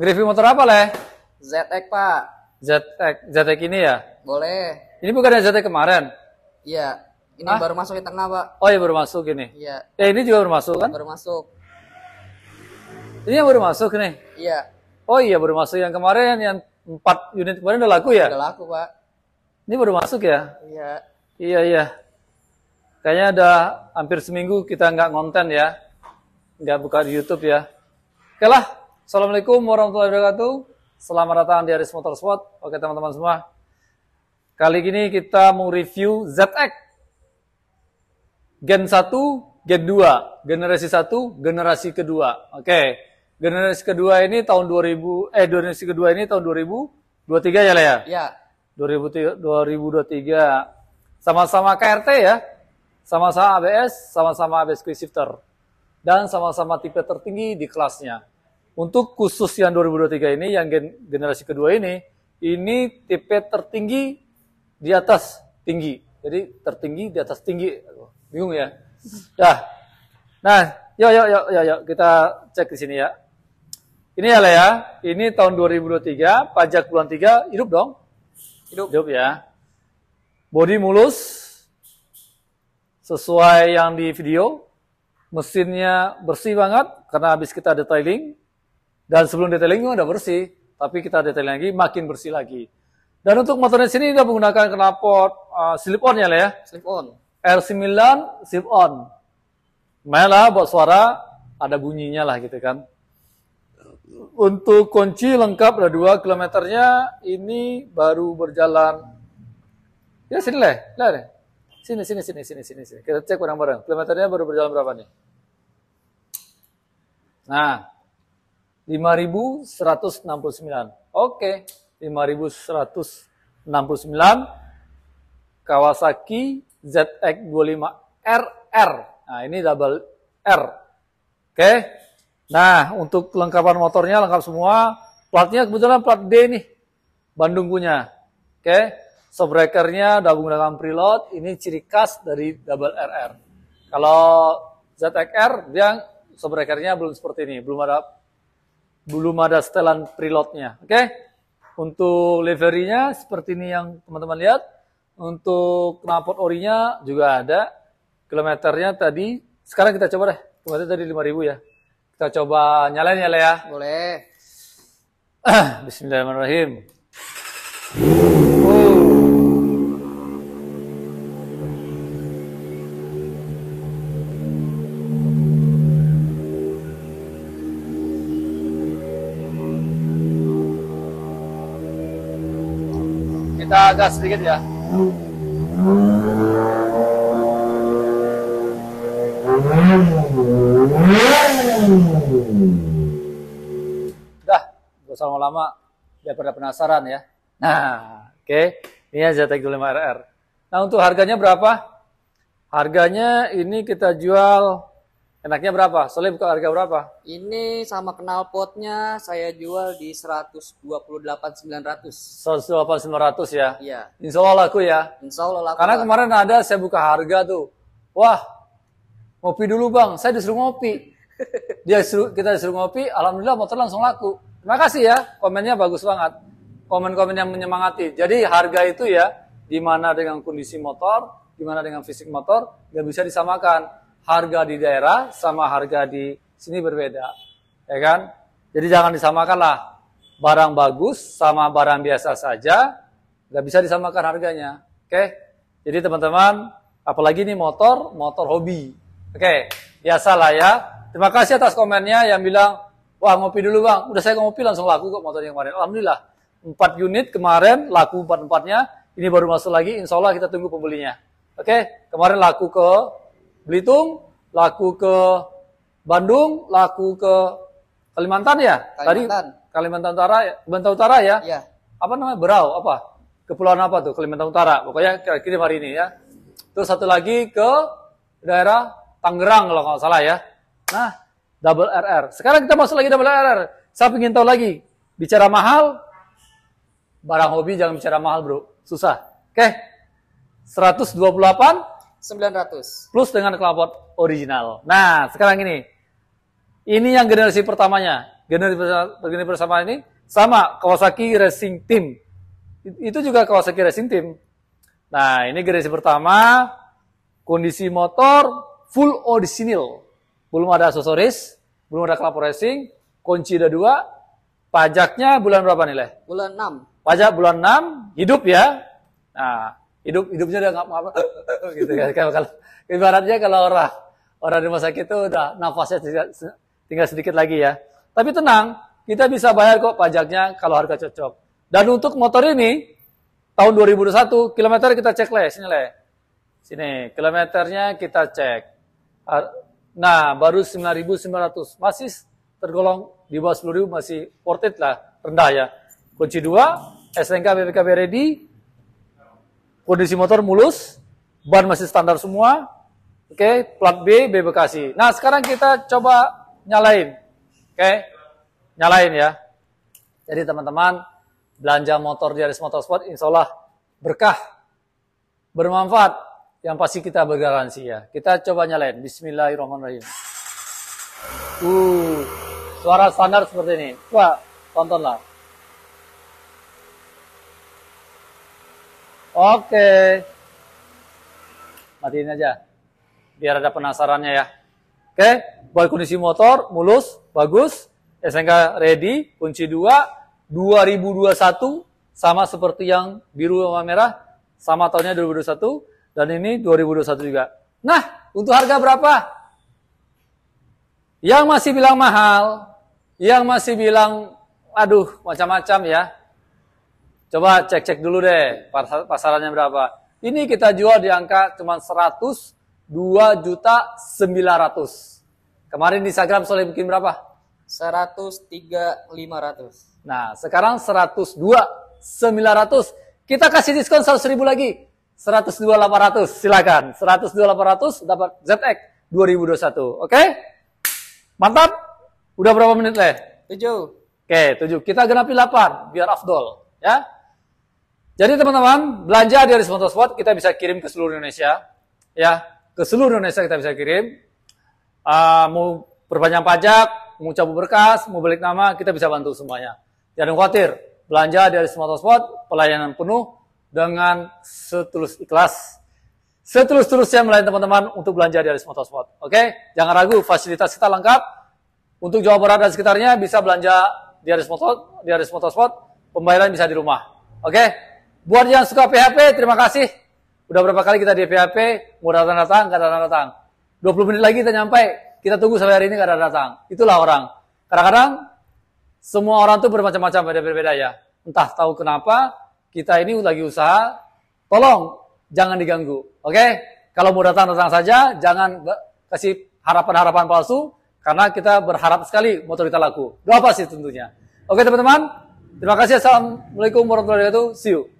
Nge-review motor apa, Leh? ZX, Pak. ZX, ZX ini ya? Boleh. Ini bukan yang ZX kemarin? Iya. Ini Hah? baru masuk di tengah, Pak. Oh, iya baru masuk ini. Iya. Eh, ini juga baru masuk kan? Baru masuk. Ini yang baru masuk nih? Iya. Oh iya baru masuk yang kemarin yang 4 unit kemarin udah laku ya? Udah laku, Pak. Ini baru masuk ya? Iya. Iya, iya. Kayaknya ada hampir seminggu kita nggak ngonten ya. Nggak buka di Youtube ya. Oke lah, Assalamualaikum warahmatullahi wabarakatuh. Selamat datang di Aris Motorsport. Oke teman-teman semua. Kali ini kita mau review ZX Gen 1, Gen 2, generasi 1, generasi kedua. Oke. Generasi kedua ini tahun 2000 eh generasi kedua ini tahun 2023 ya, lah ya? Iya. 2023. Sama-sama KRT ya. Sama-sama ABS, sama-sama ABS quick shifter dan sama-sama tipe tertinggi di kelasnya. Untuk khusus yang 2023 ini, yang gen generasi kedua ini, ini tipe tertinggi di atas tinggi. Jadi tertinggi di atas tinggi. Bingung ya? Dah. Nah, yuk, yuk, yuk, yuk, yuk. Kita cek di sini ya. Ini ya lah ya. Ini tahun 2023, pajak bulan 3, hidup dong. Hidup. Hidup ya. Body mulus, sesuai yang di video. Mesinnya bersih banget karena habis kita detailing. Dan sebelum detailing udah bersih, tapi kita detailing lagi makin bersih lagi. Dan untuk motornya sini udah menggunakan knalpot uh, slip on ya lah ya. Slip on. R9 slip on. buat suara ada bunyinya lah gitu kan. Untuk kunci lengkap ada dua kilometernya ini baru berjalan. Ya sini lah, lihat deh. Sini, sini, sini, sini, sini, sini. Kita cek bareng-bareng. Kilometernya baru berjalan berapa nih? Nah, 5169. Oke, 5169 Kawasaki ZX25RR. Nah, ini double R. Oke. Nah, untuk kelengkapan motornya lengkap semua. Platnya kebetulan plat D nih. Bandung punya. Oke. Shockbreakernya dagung menggunakan preload. Ini ciri khas dari double RR. Kalau ZXR, dia shockbreakernya belum seperti ini. Belum ada belum ada setelan preloadnya. Oke, okay? untuk liverinya seperti ini yang teman-teman lihat. Untuk knalpot orinya juga ada. Kilometernya tadi, sekarang kita coba deh. Kilometer tadi 5000 ya. Kita coba nyalain ya, lea. Ya? Boleh. Bismillahirrahmanirrahim. agak sedikit ya Dah, gak usah lama-lama Biar pada penasaran ya Nah, oke okay. Ini tag 25 rr Nah, untuk harganya berapa? Harganya ini kita jual Enaknya berapa? Soalnya buka harga berapa? Ini sama kenal potnya saya jual di 128.900. 128.900 ya? Iya. Insya Allah laku ya? Insya Allah laku. Karena kemarin ada saya buka harga tuh. Wah, ngopi dulu bang. Saya disuruh ngopi. Dia suruh, kita disuruh ngopi, alhamdulillah motor langsung laku. Terima kasih ya, komennya bagus banget. Komen-komen yang menyemangati. Jadi harga itu ya, dimana dengan kondisi motor, dimana dengan fisik motor, nggak bisa disamakan harga di daerah sama harga di sini berbeda. Ya kan? Jadi jangan disamakanlah barang bagus sama barang biasa saja, nggak bisa disamakan harganya. Oke? Jadi teman-teman, apalagi ini motor, motor hobi. Oke, okay, biasalah ya. Terima kasih atas komennya yang bilang, wah ngopi dulu bang, udah saya ngopi langsung laku kok motor yang kemarin. Alhamdulillah, 4 unit kemarin laku 4-4-nya, ini baru masuk lagi, insya Allah kita tunggu pembelinya. Oke, kemarin laku ke Belitung, laku ke Bandung, laku ke Kalimantan ya? Kalimantan. Tadi Kalimantan Utara, Kalimantan Utara ya? Iya. Apa namanya? Berau apa? Kepulauan apa tuh? Kalimantan Utara. Pokoknya kira-kira hari ini ya. Terus satu lagi ke daerah Tangerang kalau nggak salah ya. Nah, double RR. Sekarang kita masuk lagi double RR. Saya ingin tahu lagi, bicara mahal, barang hobi jangan bicara mahal bro. Susah. Oke, okay. 128 900. Plus dengan knalpot original. Nah, sekarang ini. Ini yang generasi pertamanya. Generasi, generasi bersama ini sama Kawasaki Racing Team. Itu juga Kawasaki Racing Team. Nah, ini generasi pertama. Kondisi motor full original. Belum ada aksesoris, belum ada knalpot racing, kunci ada dua, pajaknya bulan berapa nilai? Bulan 6. Pajak bulan 6, hidup ya. Nah, hidup hidupnya udah nggak apa gitu kan kalau, kalau ibaratnya kalau orang orang di rumah sakit itu udah nafasnya tinggal, tinggal sedikit lagi ya tapi tenang kita bisa bayar kok pajaknya kalau harga cocok dan untuk motor ini tahun 2021 kilometer kita cek leh sini leh sini kilometernya kita cek nah baru 9.900 masih tergolong di bawah 10.000 masih worth it lah rendah ya kunci dua SNK BPKB ready kondisi motor mulus, ban masih standar semua, oke, okay, plat B, B Bekasi. Nah, sekarang kita coba nyalain, oke, okay, nyalain ya. Jadi teman-teman, belanja motor di Aris Motorsport, insya Allah berkah, bermanfaat, yang pasti kita bergaransi ya. Kita coba nyalain, bismillahirrahmanirrahim. Uh, suara standar seperti ini. Wah, tontonlah. Oke. Matiin aja. Biar ada penasarannya ya. Oke, baik kondisi motor mulus, bagus. SNK ready, kunci 2 2021 sama seperti yang biru sama merah sama tahunnya 2021 dan ini 2021 juga. Nah, untuk harga berapa? Yang masih bilang mahal, yang masih bilang aduh macam-macam ya. Coba cek-cek dulu deh pasarannya berapa. Ini kita jual di angka cuma 102 juta 900. Kemarin di Instagram soalnya bikin berapa? 103,500. Nah, sekarang 102 900. Kita kasih diskon 100 ribu lagi. 102 800, silakan. 102 800 dapat ZX 2021. Oke? Okay? Mantap. Udah berapa menit, Leh? 7. Oke, okay, 7. Kita genapi 8 biar afdol, ya. Jadi teman-teman, belanja hari sponsor spot kita bisa kirim ke seluruh Indonesia. Ya, ke seluruh Indonesia kita bisa kirim. Uh, mau perpanjang pajak, mau cabut berkas, mau balik nama, kita bisa bantu semuanya. Jangan khawatir, belanja hari sponsor spot, pelayanan penuh dengan setulus ikhlas. Setulus-tulusnya melayani teman-teman untuk belanja hari sponsor spot. Oke, jangan ragu, fasilitas kita lengkap. Untuk Jawa Barat dan sekitarnya bisa belanja di Aris Motor, di Aris Motorsport, pembayaran bisa di rumah. Oke? Okay? Buat yang suka PHP, terima kasih. Udah berapa kali kita di PHP, mau datang datang, gak datang datang. 20 menit lagi kita nyampe, kita tunggu sampai hari ini gak datang datang. Itulah orang. Kadang-kadang semua orang tuh bermacam-macam beda-beda ya. Entah tahu kenapa kita ini lagi usaha, tolong jangan diganggu. Oke? Okay? Kalau mau datang datang saja, jangan kasih harapan-harapan palsu karena kita berharap sekali motor kita laku. Doa sih tentunya. Oke teman-teman, terima kasih. Assalamualaikum warahmatullahi wabarakatuh. See you.